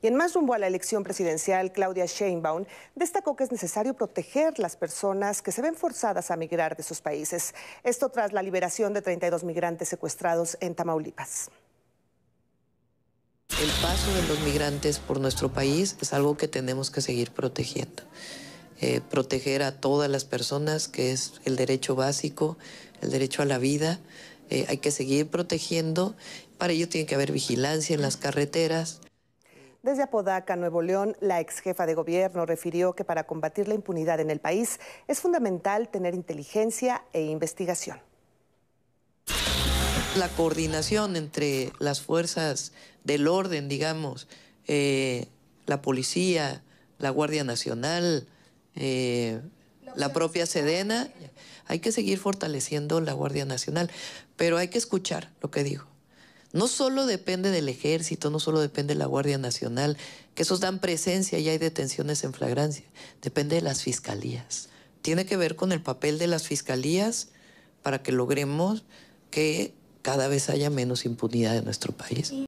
Y en más rumbo a la elección presidencial, Claudia Sheinbaum destacó que es necesario proteger las personas que se ven forzadas a migrar de sus países. Esto tras la liberación de 32 migrantes secuestrados en Tamaulipas. El paso de los migrantes por nuestro país es algo que tenemos que seguir protegiendo. Eh, proteger a todas las personas, que es el derecho básico, el derecho a la vida. Eh, hay que seguir protegiendo. Para ello tiene que haber vigilancia en las carreteras, desde Apodaca, Nuevo León, la ex jefa de gobierno refirió que para combatir la impunidad en el país es fundamental tener inteligencia e investigación. La coordinación entre las fuerzas del orden, digamos, eh, la policía, la Guardia Nacional, eh, la propia Sedena, hay que seguir fortaleciendo la Guardia Nacional, pero hay que escuchar lo que digo. No solo depende del ejército, no solo depende de la Guardia Nacional, que esos dan presencia y hay detenciones en flagrancia, depende de las fiscalías. Tiene que ver con el papel de las fiscalías para que logremos que cada vez haya menos impunidad en nuestro país.